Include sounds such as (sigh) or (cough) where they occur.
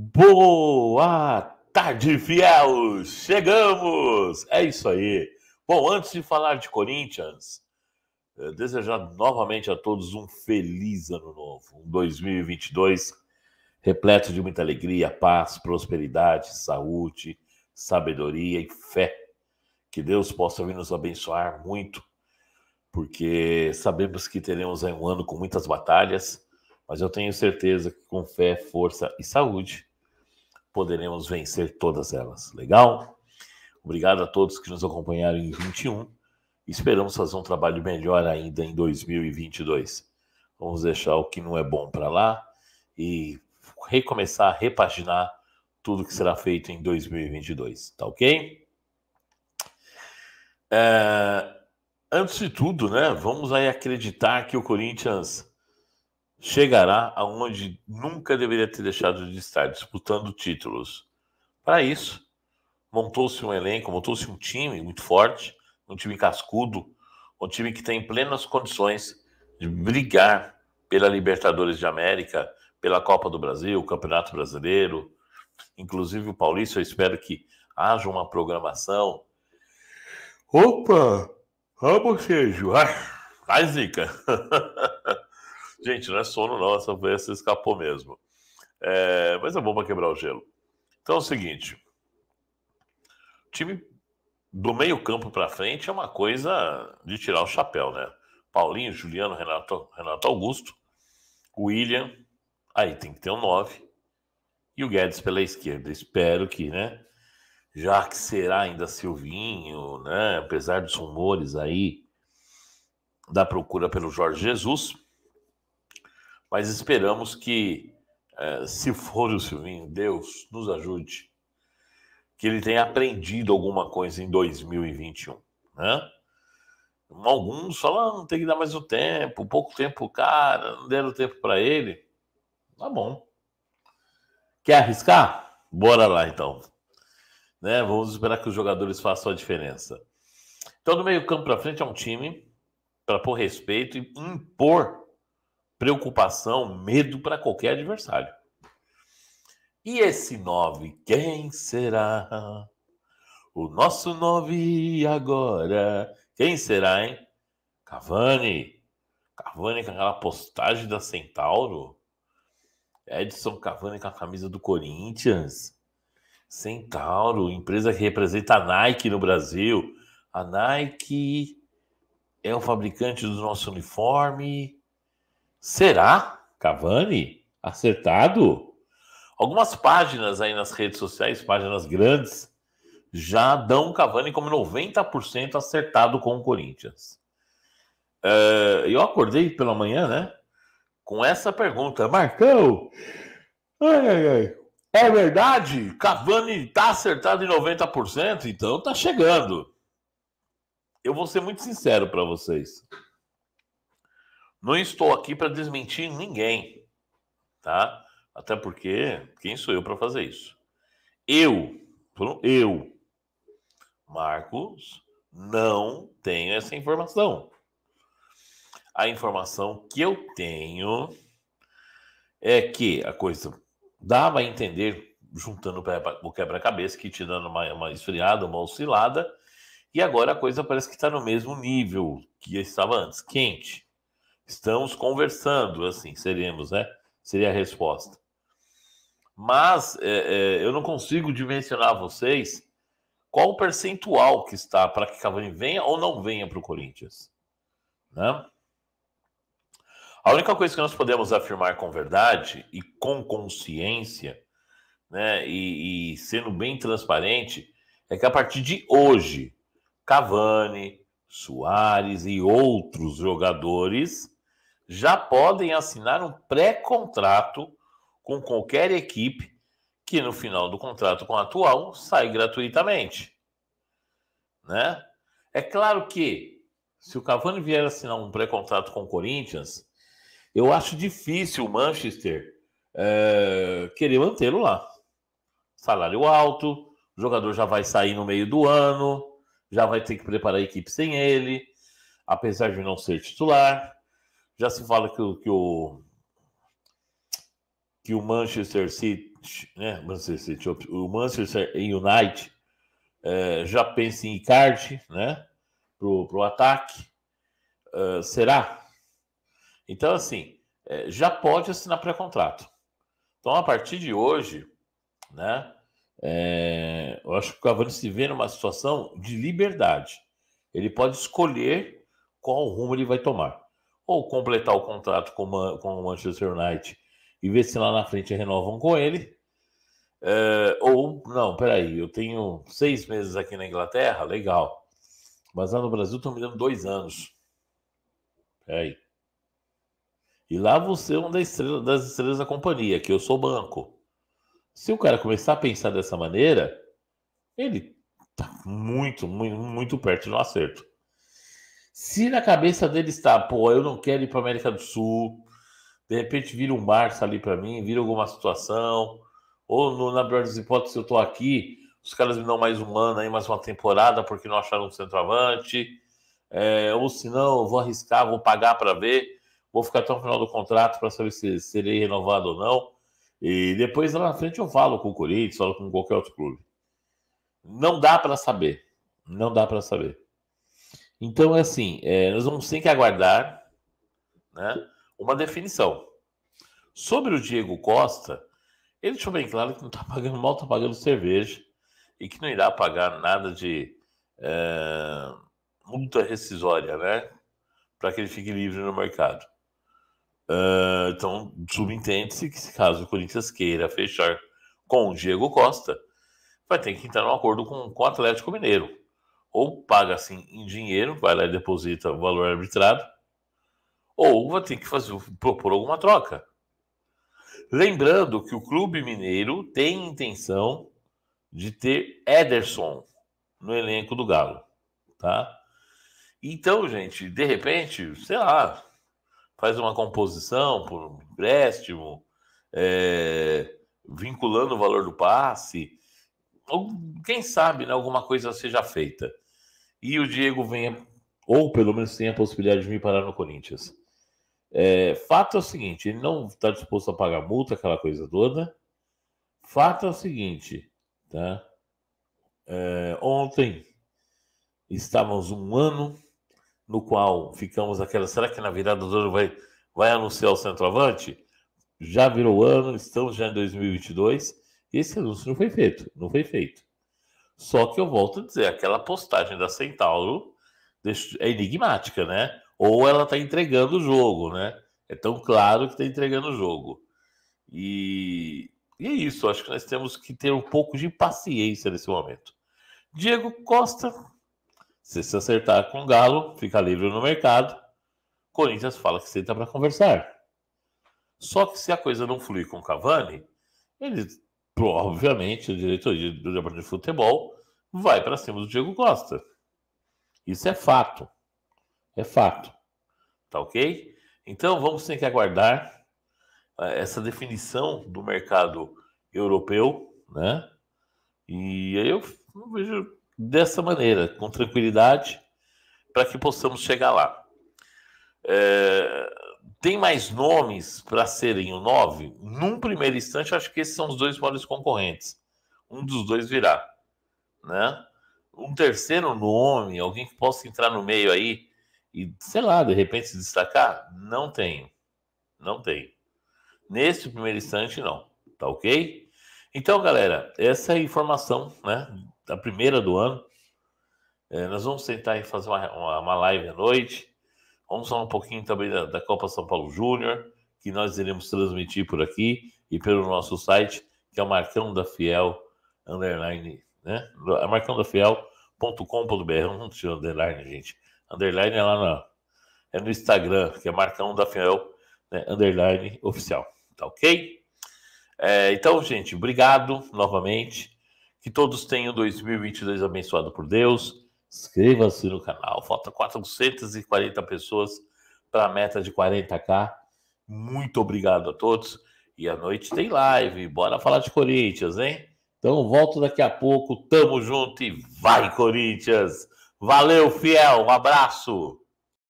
Boa tarde, fiel! Chegamos! É isso aí. Bom, antes de falar de Corinthians, eh, desejar novamente a todos um feliz ano novo, um 2022 repleto de muita alegria, paz, prosperidade, saúde, sabedoria e fé. Que Deus possa vir nos abençoar muito, porque sabemos que teremos um ano com muitas batalhas, mas eu tenho certeza que com fé, força e saúde poderemos vencer todas elas. Legal? Obrigado a todos que nos acompanharam em 21. Esperamos fazer um trabalho melhor ainda em 2022. Vamos deixar o que não é bom para lá e recomeçar a repaginar tudo que será feito em 2022, tá ok? É, antes de tudo, né, vamos aí acreditar que o Corinthians chegará aonde nunca deveria ter deixado de estar, disputando títulos. Para isso, montou-se um elenco, montou-se um time muito forte, um time cascudo, um time que tem plenas condições de brigar pela Libertadores de América, pela Copa do Brasil, Campeonato Brasileiro, inclusive o Paulista. Eu espero que haja uma programação. Opa! Vamos feijoar! Ai, Zica! Gente, não é sono, não. Essa vez se escapou mesmo. É, mas é bom para quebrar o gelo. Então é o seguinte: time do meio-campo para frente é uma coisa de tirar o chapéu, né? Paulinho, Juliano, Renato, Renato Augusto, William, aí tem que ter um 9. E o Guedes pela esquerda. Espero que, né? Já que será ainda Silvinho, né? Apesar dos rumores aí da procura pelo Jorge Jesus, mas esperamos que, é, se for o Silvinho, Deus nos ajude, que ele tenha aprendido alguma coisa em 2021, né? Alguns falam, não tem que dar mais o um tempo, pouco tempo cara, não deram tempo para ele. Tá bom. Quer arriscar? Bora lá então. Né? Vamos esperar que os jogadores façam a diferença. Então, do meio-campo para frente é um time para pôr respeito e impor preocupação, medo para qualquer adversário. E esse 9, quem será? O nosso 9 agora. Quem será, hein? Cavani. Cavani com aquela postagem da Centauro. Edson Cavani com a camisa do Corinthians. Centauro, empresa que representa a Nike no Brasil. A Nike é o fabricante do nosso uniforme Será? Cavani? Acertado? Algumas páginas aí nas redes sociais, páginas grandes, já dão Cavani como 90% acertado com o Corinthians. Uh, eu acordei pela manhã, né? Com essa pergunta, Marcão, ai, ai, ai. é verdade? Cavani tá acertado em 90%? Então tá chegando. Eu vou ser muito sincero para vocês. Não estou aqui para desmentir ninguém, tá? Até porque quem sou eu para fazer isso? Eu, eu, Marcos, não tenho essa informação. A informação que eu tenho é que a coisa dava a entender, juntando o quebra-cabeça, que te dando uma, uma esfriada, uma oscilada, e agora a coisa parece que está no mesmo nível que estava antes, quente. Estamos conversando, assim, seremos, né? Seria a resposta. Mas é, é, eu não consigo dimensionar a vocês qual o percentual que está para que Cavani venha ou não venha para o Corinthians. Né? A única coisa que nós podemos afirmar com verdade e com consciência, né, e, e sendo bem transparente, é que a partir de hoje, Cavani, Soares e outros jogadores já podem assinar um pré-contrato com qualquer equipe que no final do contrato com a atual sai gratuitamente. Né? É claro que se o Cavani vier assinar um pré-contrato com o Corinthians, eu acho difícil o Manchester é, querer mantê-lo lá. Salário alto, o jogador já vai sair no meio do ano, já vai ter que preparar a equipe sem ele, apesar de não ser titular. Já se fala que, que o que o Manchester City, né, Manchester City, o Manchester United é, já pensa em Icardi, né, pro, pro ataque. Uh, será? Então, assim, é, já pode assinar pré-contrato. Então, a partir de hoje, né, é, eu acho que o Cavani se vê numa situação de liberdade. Ele pode escolher qual rumo ele vai tomar ou completar o contrato com, uma, com o Manchester United e ver se lá na frente renovam com ele. É, ou, não, peraí, eu tenho seis meses aqui na Inglaterra, legal. Mas lá no Brasil estão me dando dois anos. Peraí. E lá você é uma das estrelas, das estrelas da companhia, que eu sou banco. Se o cara começar a pensar dessa maneira, ele está muito, muito, muito perto do acerto. Se na cabeça dele está, pô, eu não quero ir para América do Sul, de repente vira um março ali para mim, vira alguma situação, ou no, na pior das hipóteses, eu estou aqui, os caras me dão mais um ano aí, mais uma temporada, porque não acharam um centroavante, é, ou se não, eu vou arriscar, vou pagar para ver, vou ficar até o final do contrato para saber se serei renovado ou não, e depois lá na frente eu falo com o Corinthians, falo com qualquer outro clube. Não dá para saber, não dá para saber. Então, assim, é, nós vamos ter que aguardar né, uma definição. Sobre o Diego Costa, ele deixou bem claro que não está (laughs) pagando mal, está pagando cerveja e que não irá pagar nada de é, multa rescisória, né? Para que ele fique livre no mercado. Uh, então, subentende-se que, caso o Corinthians queira fechar com o Diego Costa, vai ter que entrar num acordo com, com o Atlético Mineiro ou paga assim em dinheiro, vai lá e deposita o valor arbitrado, ou vai ter que fazer, propor alguma troca. Lembrando que o Clube Mineiro tem intenção de ter Ederson no elenco do Galo, tá? Então, gente, de repente, sei lá, faz uma composição por um empréstimo, é, vinculando o valor do passe, quem sabe, né, alguma coisa seja feita. E o Diego venha, ou pelo menos tenha a possibilidade de me parar no Corinthians. É, fato é o seguinte: ele não está disposto a pagar multa, aquela coisa toda. Fato é o seguinte, tá? É, ontem estávamos um ano no qual ficamos aquela. Será que na virada do ano vai, vai anunciar o centroavante? Já virou ano, estamos já em 2022 esse anúncio não foi feito, não foi feito. Só que eu volto a dizer, aquela postagem da Centauro é enigmática, né? Ou ela está entregando o jogo, né? É tão claro que está entregando o jogo. E, e é isso, acho que nós temos que ter um pouco de paciência nesse momento. Diego Costa, se se acertar com o Galo, fica livre no mercado. Corinthians fala que senta para conversar. Só que se a coisa não fluir com o Cavani, ele obviamente, a diretoria do Departamento de Futebol vai para cima do Diego Costa. Isso é fato. É fato. Tá ok? Então vamos ter que aguardar eh, essa definição do mercado europeu, né? E aí eu vejo dessa maneira, com tranquilidade, para que possamos chegar lá. É, tem mais nomes para serem o 9? Num primeiro instante, acho que esses são os dois maiores concorrentes. Um dos dois virá, né? Um terceiro nome, alguém que possa entrar no meio aí e, sei lá, de repente se destacar? Não tenho. Não tenho. Nesse primeiro instante, não. Tá ok? Então, galera, essa é a informação, né? Da primeira do ano. É, nós vamos tentar fazer uma, uma, uma live à noite Vamos falar um pouquinho também da, da Copa São Paulo Júnior, que nós iremos transmitir por aqui e pelo nosso site, que é o Marcão da Fiel, underline, né? É Marcão da Fiel.com.br. Não tinha underline, gente. Underline é lá na, é no Instagram, que é Marcão da Fiel, né? underline oficial. Tá ok? É, então, gente, obrigado novamente. Que todos tenham 2022 abençoado por Deus Inscreva-se no canal. Falta 440 pessoas para a meta de 40k. Muito obrigado a todos. E à noite tem live. Bora falar de Corinthians, hein? Então volto daqui a pouco. Tamo junto e vai, Corinthians! Valeu, fiel. Um abraço.